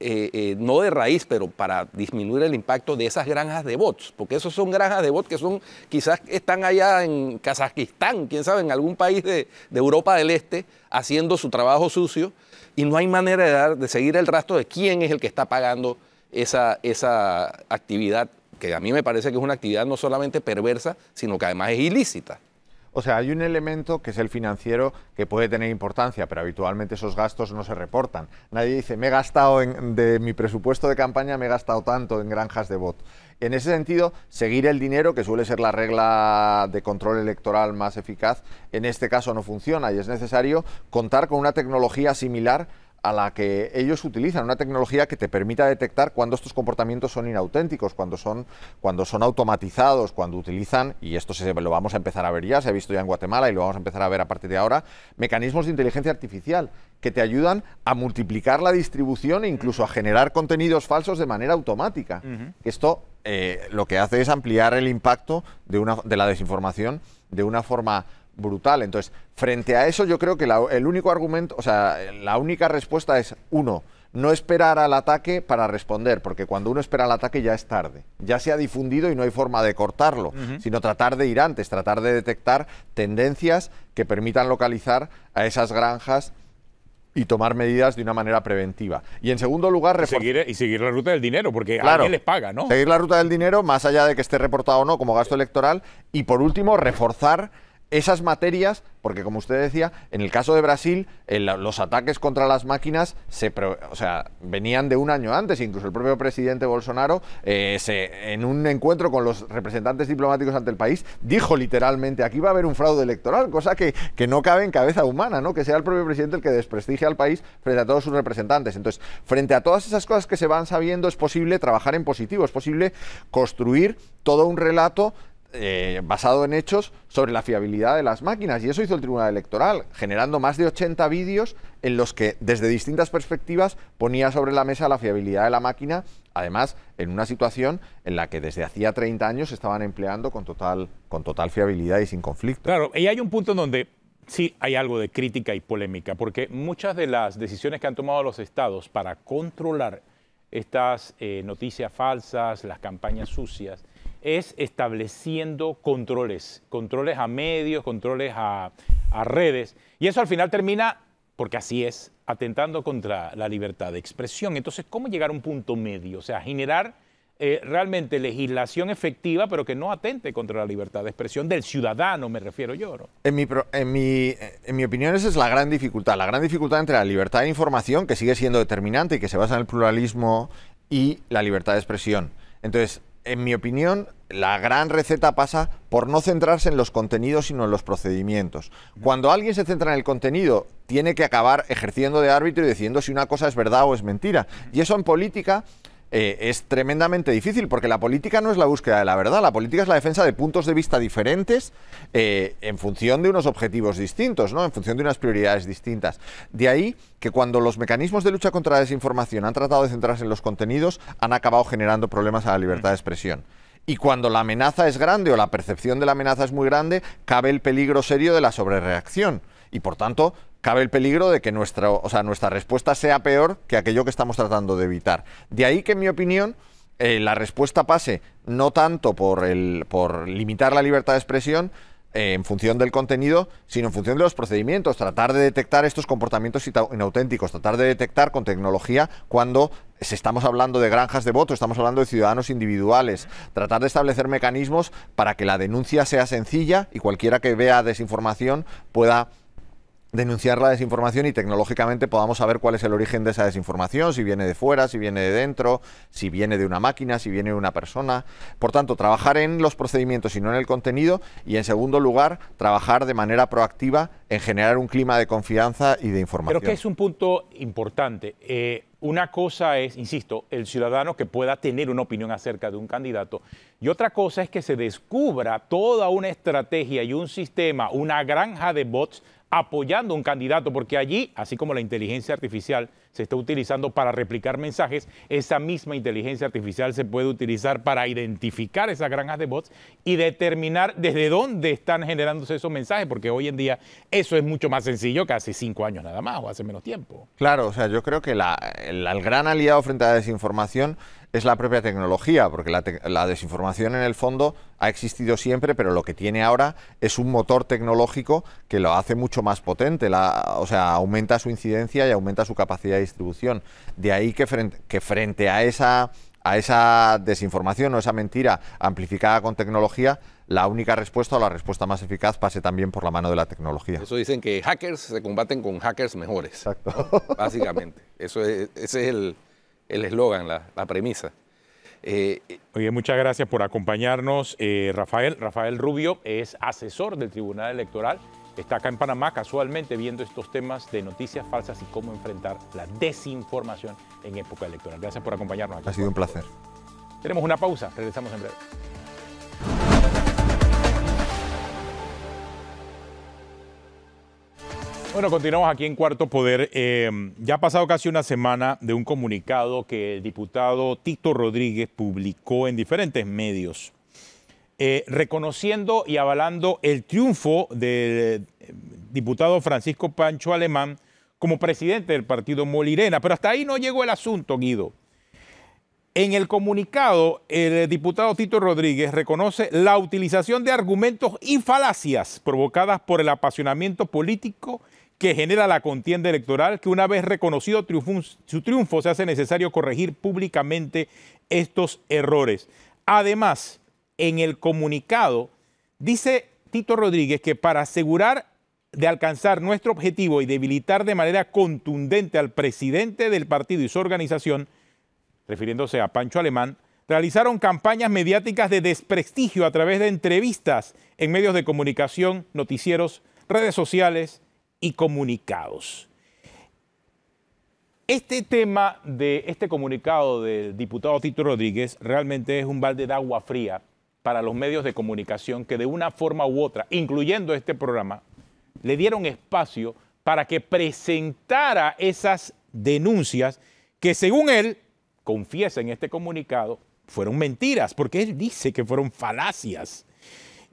eh, eh, no de raíz, pero para disminuir el impacto de esas granjas de bots, porque esas son granjas de bots que son, quizás están allá en Kazajistán, quién sabe, en algún país de, de Europa del Este, haciendo su trabajo sucio, y no hay manera de, dar, de seguir el rastro de quién es el que está pagando esa, actividad, que a mí me parece que es una actividad no solamente perversa, sino que además es ilícita. O sea, hay un elemento que es el financiero que puede tener importancia, pero habitualmente esos gastos no se reportan. Nadie dice, me he gastado de mi presupuesto de campaña, me he gastado tanto en granjas de bot. En ese sentido, seguir el dinero, que suele ser la regla de control electoral más eficaz, en este caso no funciona y es necesario contar con una tecnología similar a la que ellos utilizan, una tecnología que te permita detectar cuando estos comportamientos son inauténticos, cuando son, cuando son automatizados, cuando utilizan, y esto se, lo vamos a empezar a ver ya, se ha visto ya en Guatemala y lo vamos a empezar a ver a partir de ahora, mecanismos de inteligencia artificial que te ayudan a multiplicar la distribución e incluso a generar contenidos falsos de manera automática. Esto eh, lo que hace es ampliar el impacto de, una, de la desinformación de una forma brutal. Entonces, frente a eso, yo creo que el único argumento, o sea, la única respuesta es, uno, no esperar al ataque para responder, porque cuando uno espera al ataque ya es tarde, ya se ha difundido y no hay forma de cortarlo, sino tratar de ir antes, tratar de detectar tendencias que permitan localizar a esas granjas y tomar medidas de una manera preventiva. Y en segundo lugar, seguir, y seguir la ruta del dinero, porque claro, alguien les paga, ¿no? Seguir la ruta del dinero, más allá de que esté reportado o no como gasto electoral. Y por último, reforzar esas materias, porque como usted decía, en el caso de Brasil, los ataques contra las máquinas se, o sea, venían de un año antes, incluso el propio presidente Bolsonaro, eh, se, en un encuentro con los representantes diplomáticos ante el país, dijo literalmente, aquí va a haber un fraude electoral, cosa que, que no cabe en cabeza humana, ¿no? que sea el propio presidente el que desprestigie al país frente a todos sus representantes. Entonces, frente a todas esas cosas que se van sabiendo, es posible trabajar en positivo, es posible construir todo un relato eh, basado en hechos sobre la fiabilidad de las máquinas. Y eso hizo el Tribunal Electoral, generando más de 80 vídeos en los que desde distintas perspectivas ponía sobre la mesa la fiabilidad de la máquina, además en una situación en la que desde hacía 30 años se estaban empleando con total, con total fiabilidad y sin conflicto. Claro, y hay un punto en donde sí hay algo de crítica y polémica, porque muchas de las decisiones que han tomado los estados para controlar estas eh, noticias falsas, las campañas sucias, es estableciendo controles, controles a medios, controles a, redes. Y eso al final termina, porque así es, atentando contra la libertad de expresión. Entonces, ¿cómo llegar a un punto medio? O sea, generar eh, realmente legislación efectiva, pero que no atente contra la libertad de expresión del ciudadano, me refiero yo. En, mi en, mi, en mi opinión esa es la gran dificultad, la gran dificultad entre la libertad de información, que sigue siendo determinante y que se basa en el pluralismo, y la libertad de expresión. Entonces, en mi opinión, la gran receta pasa por no centrarse en los contenidos, sino en los procedimientos. Cuando alguien se centra en el contenido, tiene que acabar ejerciendo de árbitro y diciendo si una cosa es verdad o es mentira. Y eso en política eh, es tremendamente difícil, porque la política no es la búsqueda de la verdad, la política es la defensa de puntos de vista diferentes eh, en función de unos objetivos distintos, ¿no? en función de unas prioridades distintas. De ahí que cuando los mecanismos de lucha contra la desinformación han tratado de centrarse en los contenidos, han acabado generando problemas a la libertad de expresión. Y cuando la amenaza es grande o la percepción de la amenaza es muy grande, cabe el peligro serio de la sobrereacción. Y por tanto, cabe el peligro de que nuestra, o sea, nuestra respuesta sea peor que aquello que estamos tratando de evitar. De ahí que, en mi opinión, eh, la respuesta pase no tanto por, el, por limitar la libertad de expresión, eh, en función del contenido, sino en función de los procedimientos. Tratar de detectar estos comportamientos inauténticos, tratar de detectar con tecnología cuando estamos hablando de granjas de voto, estamos hablando de ciudadanos individuales. Tratar de establecer mecanismos para que la denuncia sea sencilla y cualquiera que vea desinformación pueda denunciar la desinformación y tecnológicamente podamos saber cuál es el origen de esa desinformación, si viene de fuera, si viene de dentro, si viene de una máquina, si viene de una persona. Por tanto, trabajar en los procedimientos y no en el contenido y, en segundo lugar, trabajar de manera proactiva en generar un clima de confianza y de información. Creo que es un punto importante. Eh, una cosa es, insisto, el ciudadano que pueda tener una opinión acerca de un candidato y otra cosa es que se descubra toda una estrategia y un sistema, una granja de bots apoyando a un candidato, porque allí, así como la inteligencia artificial se está utilizando para replicar mensajes, esa misma inteligencia artificial se puede utilizar para identificar esas granjas de bots y determinar desde dónde están generándose esos mensajes, porque hoy en día eso es mucho más sencillo que hace cinco años nada más o hace menos tiempo. Claro, o sea, yo creo que la, el gran aliado frente a la desinformación es la propia tecnología, porque la, desinformación en el fondo ha existido siempre, pero lo que tiene ahora es un motor tecnológico que lo hace mucho más potente, la, o sea, aumenta su incidencia y aumenta su capacidad de distribución. De ahí que frente, que frente a esa a esa desinformación o esa mentira amplificada con tecnología, la única respuesta o la respuesta más eficaz pase también por la mano de la tecnología. Eso dicen que hackers se combaten con hackers mejores. Exacto. Básicamente. Eso ese es el, el eslogan, la, premisa. Eh, Oye, muchas gracias por acompañarnos, eh, Rafael. Rafael Rubio es asesor del Tribunal Electoral. Está acá en Panamá casualmente viendo estos temas de noticias falsas y cómo enfrentar la desinformación en época electoral. Gracias por acompañarnos. Ha sido un placer. Tenemos una pausa, regresamos en breve. Bueno, continuamos aquí en Cuarto Poder. Eh, ya ha pasado casi una semana de un comunicado que el diputado Tito Rodríguez publicó en diferentes medios, eh, reconociendo y avalando el triunfo del eh, diputado Francisco Pancho Alemán como presidente del partido Molirena. Pero hasta ahí no llegó el asunto, Guido. En el comunicado, el diputado Tito Rodríguez reconoce la utilización de argumentos y falacias provocadas por el apasionamiento político que genera la contienda electoral, que una vez reconocido su triunfo se hace necesario corregir públicamente estos errores. Además, en el comunicado dice Tito Rodríguez que para asegurar de alcanzar nuestro objetivo y debilitar de manera contundente al presidente del partido y su organización, refiriéndose a Pancho Alemán, realizaron campañas mediáticas de desprestigio a través de entrevistas en medios de comunicación, noticieros, redes sociales, y comunicados. Este tema de este comunicado del diputado Tito Rodríguez realmente es un balde de agua fría para los medios de comunicación que de una forma u otra, incluyendo este programa, le dieron espacio para que presentara esas denuncias que según él, confiesa en este comunicado, fueron mentiras, porque él dice que fueron falacias.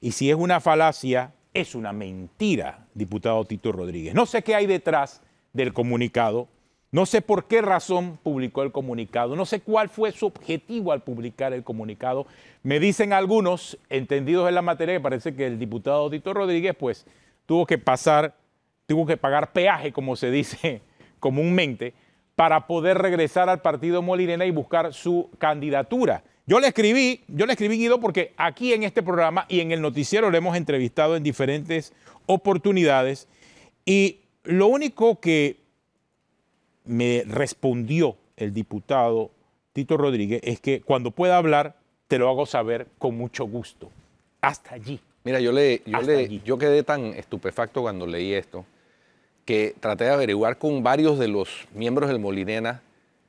Y si es una falacia, es una mentira, diputado Tito Rodríguez. No sé qué hay detrás del comunicado, no sé por qué razón publicó el comunicado, no sé cuál fue su objetivo al publicar el comunicado. Me dicen algunos entendidos en la materia que parece que el diputado Tito Rodríguez pues tuvo que pasar, tuvo que pagar peaje, como se dice comúnmente, para poder regresar al partido Molirena y buscar su candidatura. Yo le escribí, yo le escribí Guido porque aquí en este programa y en el noticiero le hemos entrevistado en diferentes oportunidades y lo único que me respondió el diputado Tito Rodríguez es que cuando pueda hablar te lo hago saber con mucho gusto. Hasta allí. Mira, yo le, yo, le, yo quedé tan estupefacto cuando leí esto que traté de averiguar con varios de los miembros del Molinena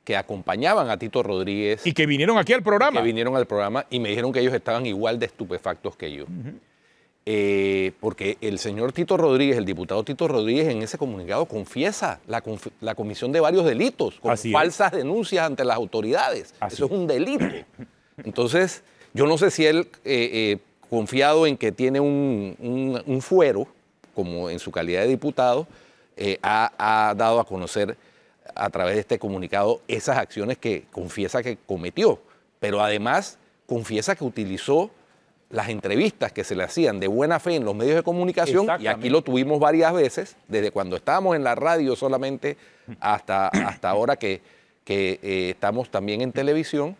que acompañaban a Tito Rodríguez. Y que vinieron aquí al programa. Que vinieron al programa y me dijeron que ellos estaban igual de estupefactos que yo. Eh, porque el señor Tito Rodríguez, el diputado Tito Rodríguez, en ese comunicado confiesa la, comisión de varios delitos, con falsas denuncias ante las autoridades. Eso es un delito. Entonces, yo no sé si él, eh, eh, confiado en que tiene un, fuero, como en su calidad de diputado, ha dado a conocer a través de este comunicado esas acciones que confiesa que cometió, pero además confiesa que utilizó las entrevistas que se le hacían de buena fe en los medios de comunicación, y aquí lo tuvimos varias veces, desde cuando estábamos en la radio solamente hasta, hasta ahora que, que eh, estamos también en televisión,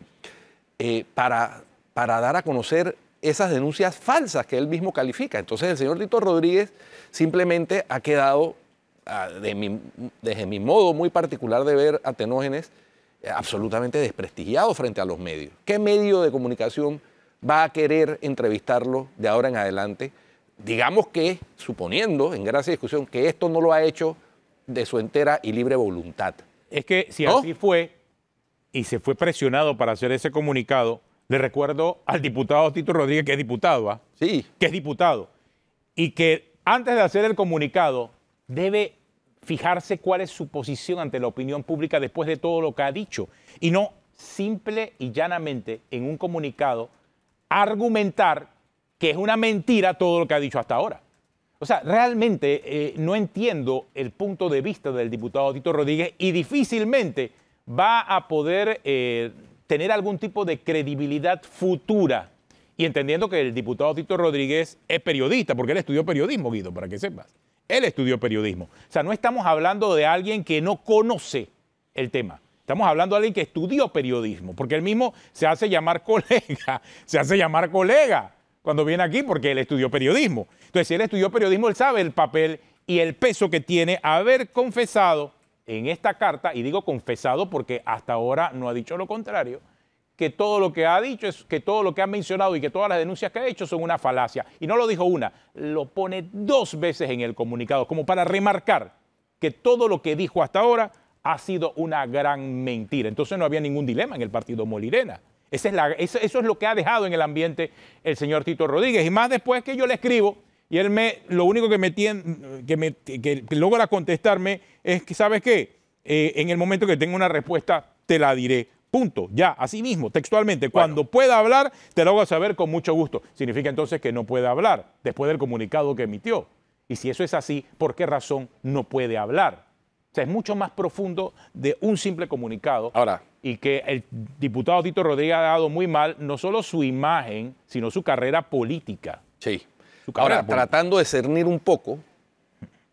eh, para, para dar a conocer esas denuncias falsas que él mismo califica. Entonces el señor Tito Rodríguez simplemente ha quedado de mi, desde mi modo muy particular de ver Atenógenes, eh, absolutamente desprestigiado frente a los medios. ¿Qué medio de comunicación va a querer entrevistarlo de ahora en adelante? Digamos que, suponiendo, en gracia discusión, que esto no lo ha hecho de su entera y libre voluntad. Es que si así fue y se fue presionado para hacer ese comunicado, le recuerdo al diputado Tito Rodríguez, que es diputado, ¿ah? Sí. Que es diputado. Y que antes de hacer el comunicado, debe fijarse cuál es su posición ante la opinión pública después de todo lo que ha dicho y no simple y llanamente en un comunicado argumentar que es una mentira todo lo que ha dicho hasta ahora. O sea, realmente eh, no entiendo el punto de vista del diputado Tito Rodríguez y difícilmente va a poder eh, tener algún tipo de credibilidad futura. Y entendiendo que el diputado Tito Rodríguez es periodista, porque él estudió periodismo, Guido, para que sepas. Él estudió periodismo. O sea, no estamos hablando de alguien que no conoce el tema. Estamos hablando de alguien que estudió periodismo, porque él mismo se hace llamar colega, se hace llamar colega cuando viene aquí porque él estudió periodismo. Entonces, si él estudió periodismo, él sabe el papel y el peso que tiene haber confesado en esta carta, y digo confesado porque hasta ahora no ha dicho lo contrario, que todo lo que ha dicho, es, que todo lo que ha mencionado y que todas las denuncias que ha hecho son una falacia. Y no lo dijo una, lo pone dos veces en el comunicado, como para remarcar que todo lo que dijo hasta ahora ha sido una gran mentira. Entonces no había ningún dilema en el partido Molirena. Esa es la, eso, es lo que ha dejado en el ambiente el señor Tito Rodríguez. Y más después que yo le escribo y él me, lo único que me, tiene, que, me logra contestarme es que, ¿sabes qué? Eh, en el momento que tenga una respuesta, te la diré. Punto. Ya, así mismo, textualmente. Cuando pueda hablar, te lo hago saber con mucho gusto. Significa entonces que no puede hablar después del comunicado que emitió. Y si eso es así, ¿por qué razón no puede hablar? O sea, es mucho más profundo de un simple comunicado. Ahora. Y que el diputado Tito Rodríguez ha dado muy mal no solo su imagen, sino su carrera política. Sí. Ahora, tratando de cernir un poco,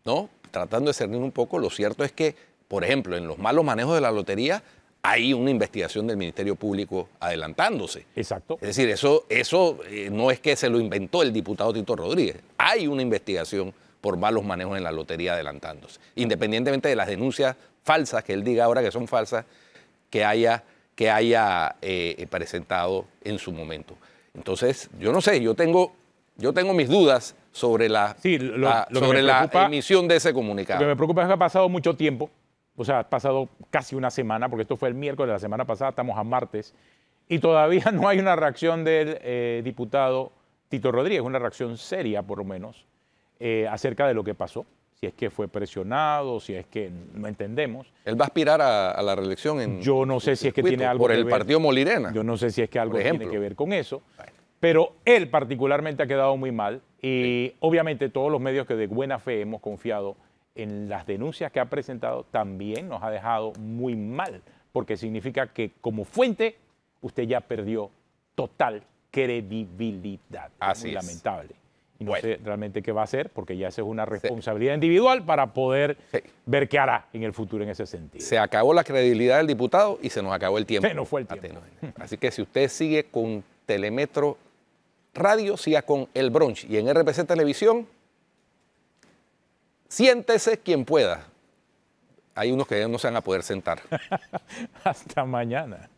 ¿no? Tratando de cernir un poco, lo cierto es que, por ejemplo, en los malos manejos de la lotería, hay una investigación del Ministerio Público adelantándose. Exacto. Es decir, eso, eso eh, no es que se lo inventó el diputado Tito Rodríguez. Hay una investigación por malos manejos en la lotería adelantándose. Independientemente de las denuncias falsas que él diga ahora que son falsas, que haya, que haya eh, eh, presentado en su momento. Entonces, yo no sé, yo tengo, yo tengo mis dudas sobre la, sobre la emisión de ese comunicado. Lo que me preocupa es que ha pasado mucho tiempo o sea, ha pasado casi una semana, porque esto fue el miércoles de la semana pasada, estamos a martes, y todavía no hay una reacción del eh, diputado Tito Rodríguez, una reacción seria por lo menos, eh, acerca de lo que pasó, si es que fue presionado, si es que no entendemos. Él va a aspirar a, la reelección en... Yo no sé si es que tiene algo... Por el partido Molirena. Yo no sé si es que algo tiene que ver con eso. Pero él particularmente ha quedado muy mal y obviamente todos los medios que de buena fe hemos confiado en las denuncias que ha presentado también nos ha dejado muy mal, porque significa que como fuente usted ya perdió total credibilidad. Así lamentable. no sé realmente qué va a hacer, porque ya esa es una responsabilidad individual para poder ver qué hará en el futuro en ese sentido. Se acabó la credibilidad del diputado y se nos acabó el tiempo. Se nos fue el ah, tiempo. Así que si usted sigue con Telemetro Radio, siga con El Bronch. Y en RPC Televisión, Siéntese quien pueda. Hay unos que no se van a poder sentar. Hasta mañana.